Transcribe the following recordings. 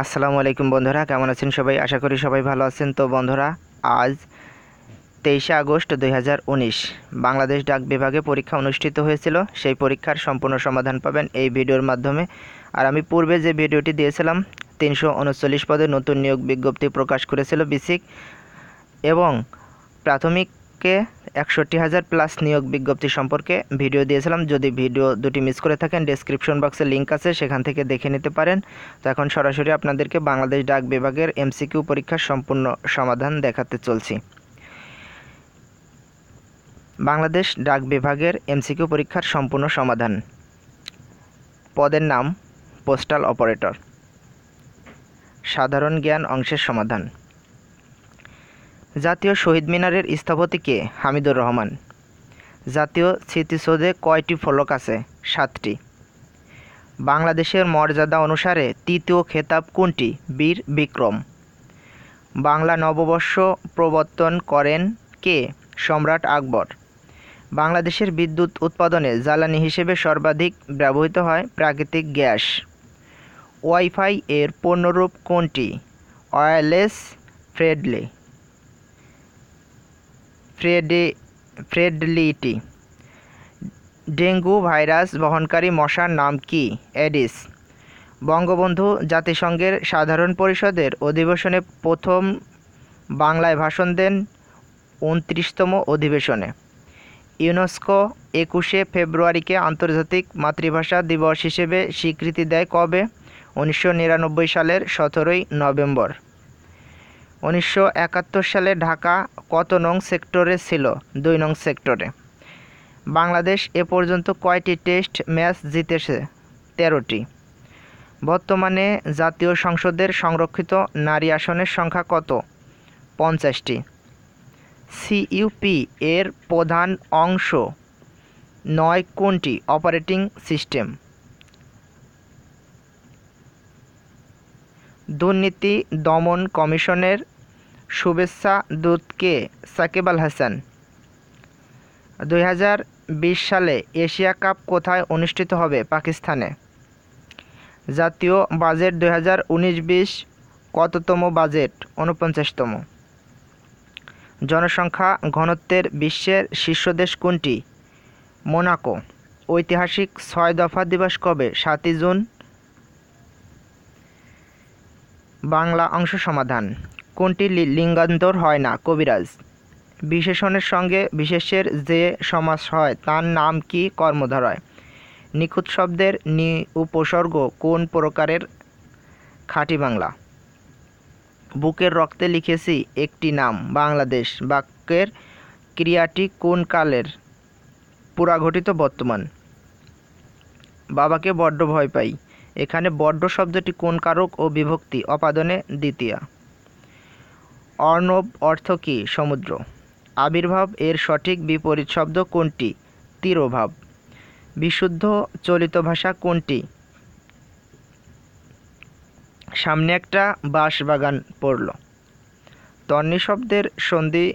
আসসালামু আলাইকুম বন্ধুরা কেমন আছেন সবাই আশা করি সবাই ভালো আছেন তো বন্ধুরা আজ তেইশে আগস্ট দুই বাংলাদেশ ডাক বিভাগে পরীক্ষা অনুষ্ঠিত হয়েছিল সেই পরীক্ষার সম্পূর্ণ সমাধান পাবেন এই ভিডিওর মাধ্যমে আর আমি পূর্বে যে ভিডিওটি দিয়েছিলাম তিনশো উনচল্লিশ পদে নতুন নিয়োগ বিজ্ঞপ্তি প্রকাশ করেছিল বিসিক এবং প্রাথমিককে একষট্টি হাজার প্লাস নিয়োগ বিজ্ঞপ্তি সম্পর্কে ভিডিও দিয়েছিলাম যদি ভিডিও দুটি মিস করে থাকেন ডিসক্রিপশন বক্সে লিঙ্ক আছে সেখান থেকে দেখে নিতে পারেন তো এখন সরাসরি আপনাদেরকে বাংলাদেশ ডাক বিভাগের এমসিকিউ পরীক্ষার সম্পূর্ণ সমাধান দেখাতে চলছি বাংলাদেশ ডাক বিভাগের এমসিকিউ পরীক্ষার সম্পূর্ণ সমাধান পদের নাম পোস্টাল অপারেটর সাধারণ জ্ঞান অংশের সমাধান জাতীয় শহীদ মিনারের স্থপতি কে হামিদুর রহমান জাতীয় স্মৃতিসৌধে কয়টি ফলক আছে সাতটি বাংলাদেশের মর্যাদা অনুসারে তৃতীয় খেতাব কোনটি বীর বিক্রম বাংলা নববর্ষ প্রবর্তন করেন কে সম্রাট আকবর বাংলাদেশের বিদ্যুৎ উৎপাদনে জ্বালানি হিসেবে সর্বাধিক ব্যবহৃত হয় প্রাকৃতিক গ্যাস ওয়াইফাই এর পণ্যরূপ কোনটি ওয়্যারলেস ফ্রেডলি ফ্রেডি ফ্রেডলিটি ডেঙ্গু ভাইরাস বহনকারী মশার নাম কি অ্যাডিস বঙ্গবন্ধু জাতিসংঘের সাধারণ পরিষদের অধিবেশনে প্রথম বাংলায় ভাষণ দেন উনত্রিশতম অধিবেশনে ইউনেস্কো একুশে ফেব্রুয়ারিকে আন্তর্জাতিক মাতৃভাষা দিবস হিসেবে স্বীকৃতি দেয় কবে উনিশশো সালের সতেরোই নভেম্বর উনিশশো একাত্তর সালে ঢাকা কত নং সেক্টরে ছিল দুই নং সেক্টরে বাংলাদেশ এ পর্যন্ত কয়টি টেস্ট ম্যাচ জিতেছে তেরোটি বর্তমানে জাতীয় সংসদের সংরক্ষিত নারী আসনের সংখ্যা কত পঞ্চাশটি সিইউপি এর প্রধান অংশ নয় কোনটি অপারেটিং সিস্টেম দুর্নীতি দমন কমিশনের শুভেচ্ছা দূতকে সাকিব আল হাসান দুই সালে এশিয়া কাপ কোথায় অনুষ্ঠিত হবে পাকিস্তানে জাতীয় বাজেট দুই হাজার কততম বাজেট উনপঞ্চাশতম জনসংখ্যা ঘনত্বের বিশ্বের শীর্ষ দেশ কোনটি মোনাকো ঐতিহাসিক ছয় দফা দিবস কবে সাতই জুন বাংলা অংশ সমাধান কোনটি লিঙ্গান্তর হয় না কবিরাজ বিশেষণের সঙ্গে বিশেষের যে সমাস হয় তার নাম কি কর্মধারয় নিখুঁত শব্দের নি উপসর্গ কোন প্রকারের খাঁটি বাংলা বুকের রক্তে লিখেছি একটি নাম বাংলাদেশ বাক্যের ক্রিয়াটি কোন কালের পুরাঘটিত বর্তমান বাবাকে বড্ড ভয় পাই এখানে বড্ড শব্দটি কোন কারক ও বিভক্তি অপাদনে দ্বিতীয়া অর্ণব অর্থ কী সমুদ্র আবির্ভাব এর সঠিক বিপরীত শব্দ কোনটি তিরোভাব বিশুদ্ধ চলিত ভাষা কোনটি সামনে একটা বাঁশবাগান বাগান পড়ল তন্নি শব্দের সন্ধি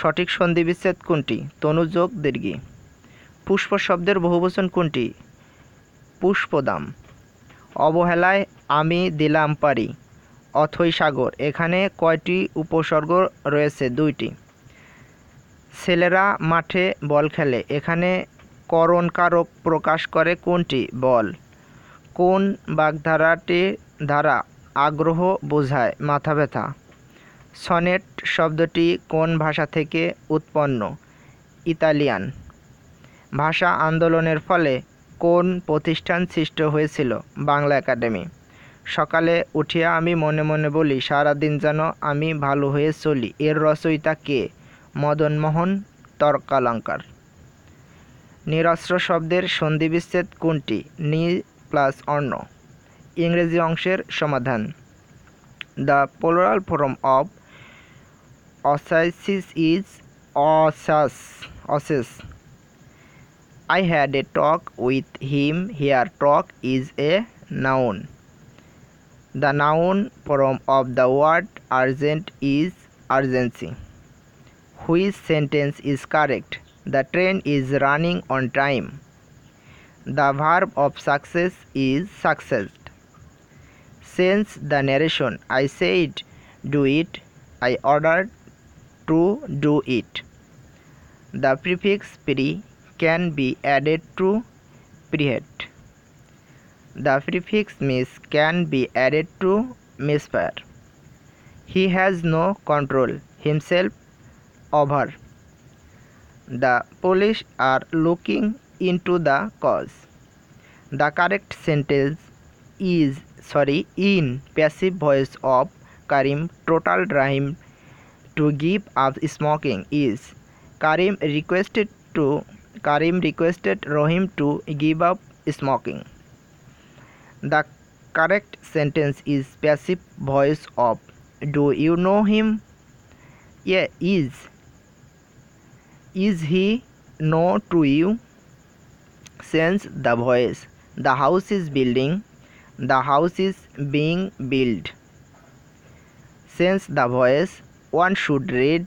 সঠিক সন্ধি বিচ্ছেদ কোনটি তনুযোগ দীর্ঘী পুষ্প শব্দের বহুবচন কোনটি পুষ্পদাম অবহেলায় আমি দিলাম পারি অথৈ সাগর এখানে কয়টি উপসর্গ রয়েছে দুইটি ছেলেরা মাঠে বল খেলে এখানে করণকারক প্রকাশ করে কোনটি বল কোন বাগধারাটি দ্বারা আগ্রহ বোঝায় মাথা ব্যথা সনেট শব্দটি কোন ভাষা থেকে উৎপন্ন ইতালিয়ান ভাষা আন্দোলনের ফলে কোন প্রতিষ্ঠান সৃষ্ট হয়েছিল বাংলা একাডেমি সকালে উঠিয়া আমি মনে মনে বলি সারাদিন যেন আমি ভালো হয়ে চলি এর রচয়িতা কে মদনমোহন তর্কালঙ্কার নিরস্ত্র শব্দের সন্ধিবিচ্ছেদ কোনটি নি প্লাস অর্ণ ইংরেজি অংশের সমাধান the plural form of oasis is oases oases I had a talk with him here talk is a noun the noun form of the word urgent is urgency which sentence is correct the train is running on time the verb of success is success sense the narration I say it do it I order to do it the prefix pre can be added to prehead The prefix miss can be added to misfire. He has no control himself over. The police are looking into the cause. The correct sentence is sorry in passive voice of Karim total rhyme to give up smoking is Karim requested to Karim requested Rohim to give up smoking. The correct sentence is passive voice of. Do you know him? Yeah, is. Is he no to you? Sense the voice. The house is building. The house is being built. Sense the voice. One should read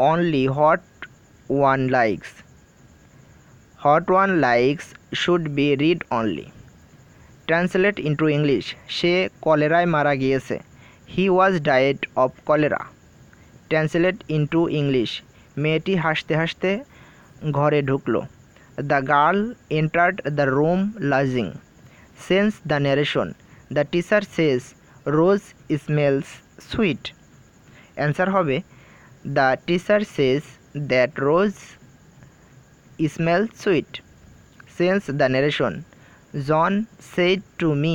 only what one likes. What one likes should be read only. Translate into English সে কলেরায় মারা গিয়েছে he was died of cholera translate into English মেয়েটি হাসতে হাসতে ঘরে ঢুকল the girl entered the room লাজিং change the narration the teacher says rose smells sweet answer হবে the teacher says that rose smell sweet change the narration John said to me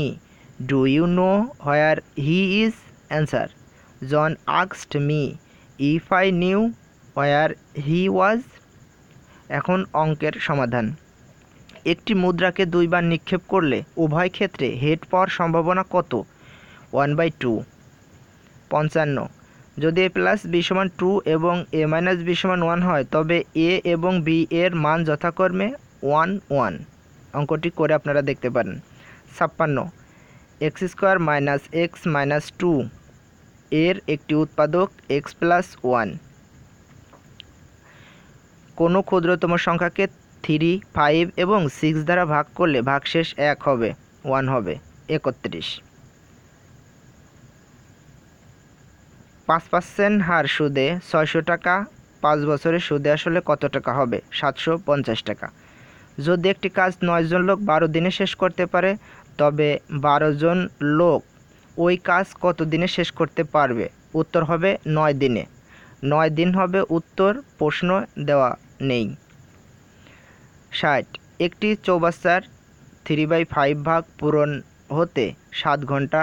do you know where he is answer John আক্সড me if I knew where হি ওয়াজ এখন অঙ্কের সমাধান একটি মুদ্রাকে দুইবার নিক্ষেপ করলে উভয় ক্ষেত্রে হেড পাওয়ার সম্ভাবনা কত ওয়ান বাই টু পঞ্চান্ন যদি এ প্লাস বি সমান টু এবং এ মাইনাস বি সমান ওয়ান হয় তবে এ এবং বি এর মান যথাক্রমে ওয়ান ওয়ান অঙ্কটি করে আপনারা দেখতে পারেন ছাপ্পান্ন X square minus X minus two এর একটি উৎপাদক এক্স প্লাস ওয়ান কোনো ক্ষুদ্রতম সংখ্যাকে থ্রি ফাইভ এবং সিক্স দ্বারা ভাগ করলে ভাগশেষ এক হবে ওয়ান হবে একত্রিশ পাঁচ পার্সেন্ট হার সুদে ছয়শো টাকা পাঁচ বছরের সুদে আসলে কত টাকা হবে সাতশো পঞ্চাশ টাকা যদি একটি কাজ নয়জন লোক বারো দিনে শেষ করতে পারে তবে বারোজন লোক ওই কাজ কত দিনে শেষ করতে পারবে উত্তর হবে নয় দিনে নয় দিন হবে উত্তর প্রশ্ন দেওয়া নেই ষাট একটি চৌবাচ্চার থ্রি বাই ফাইভ ভাগ পূরণ হতে সাত ঘন্টা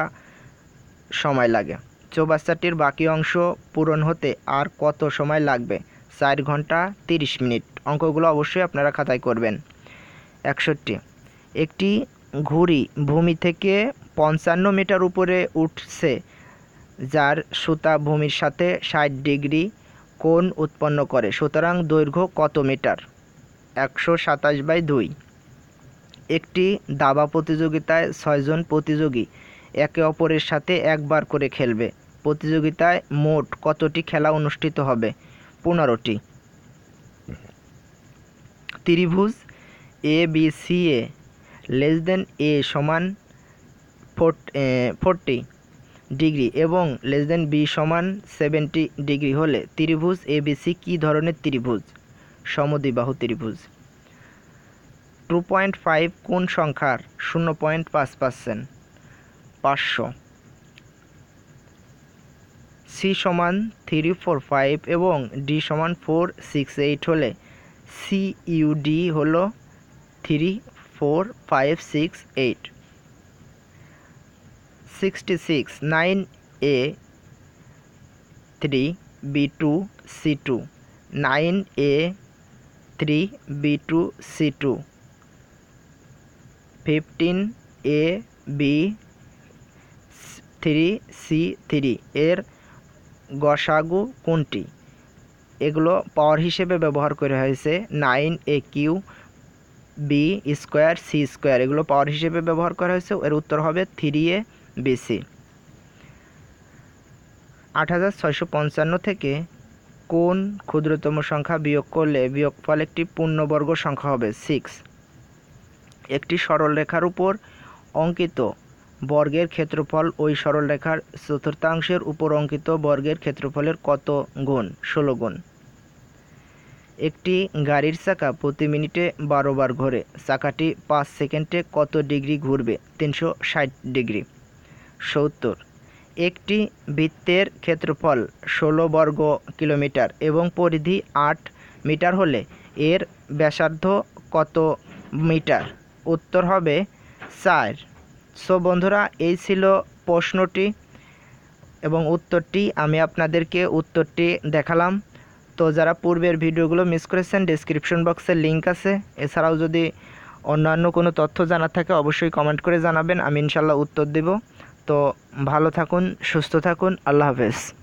সময় লাগে চৌবাচ্চাটির বাকি অংশ পূরণ হতে আর কত সময় লাগবে চার ঘন্টা তিরিশ মিনিট অঙ্কগুলো অবশ্যই আপনারা খাতায় করবেন একষট্টি একটি ঘুড়ি ভূমি থেকে পঞ্চান্ন মিটার উপরে উঠছে যার সুতা ভূমির সাথে ষাট ডিগ্রি কোণ উৎপন্ন করে সুতরাং দৈর্ঘ্য কত মিটার একশো সাতাশ বাই দুই একটি দাবা প্রতিযোগিতায় ছয়জন প্রতিযোগী একে অপরের সাথে একবার করে খেলবে প্রতিযোগিতায় মোট কতটি খেলা অনুষ্ঠিত হবে পনেরোটি ত্রিভুজ A B C A less than A সমান ফোরটি ডিগ্রি এবং লেস দেন বি সমান সেভেন্টি ডিগ্রি হলে ত্রিভুজ এ বি সি কী ধরনের ত্রিভুজ সমদ্বিবাহু ত্রিভুজ টু পয়েন্ট ফাইভ কোন সংখ্যার শূন্য পয়েন্ট পাঁচ পার্সেন্ট পাঁচশো সি সমান থ্রি ফোর ফাইভ এবং ডি সমান ফোর সিক্স এইট হলে সি সিইউডি হলো three four five six eight sixty six nine A three B two C two nine A three B two C two fifteen A B three C three এর গসাগু কোনটি এগুলো power হিসেবে ব্যবহার করা হয়েছে nine A Q B square C square এগুলো power হিসেবে ব্যবহার করা হয়েছে এর উত্তর হবে থ্রি এ বিসি আট হাজার ছয়শো পঞ্চান্ন থেকে কোন ক্ষুদ্রতম সংখ্যা বিয়োগ করলে বিয়োগফল একটি পূর্ণবর্গ সংখ্যা হবে সিক্স একটি সরল রেখার উপর অঙ্কিত বর্গের ক্ষেত্রফল ওই সরলরেখার চতুর্থাংশের উপর অঙ্কিত বর্গের ক্ষেত্রফলের কত গুণ ষোলো গুণ একটি গাড়ির চাকা প্রতি মিনিটে বারোবার ঘোরে চাকাটি পাঁচ সেকেন্ডে কত ডিগ্রি ঘুরবে তিনশো ষাট ডিগ্রি সত্তর একটি বৃত্তের ক্ষেত্রফল ষোলো বর্গ কিলোমিটার এবং পরিধি আট মিটার হলে এর ব্যাসার্ধ কত মিটার উত্তর হবে চার সো বন্ধুরা এই ছিল প্রশ্নটি এবং উত্তরটি আমি আপনাদেরকে উত্তরটি দেখালাম তো যারা পূর্বের ভিডিওগুলো মিস করেছেন ডিসক্রিপশন বক্সে লিঙ্ক আছে এছাড়াও যদি অন্যান্য কোনো তথ্য জানার থাকে অবশ্যই কমেন্ট করে জানাবেন আমি ইনশাল্লাহ উত্তর দেব তো ভালো থাকুন সুস্থ থাকুন আল্লাহ হাফেজ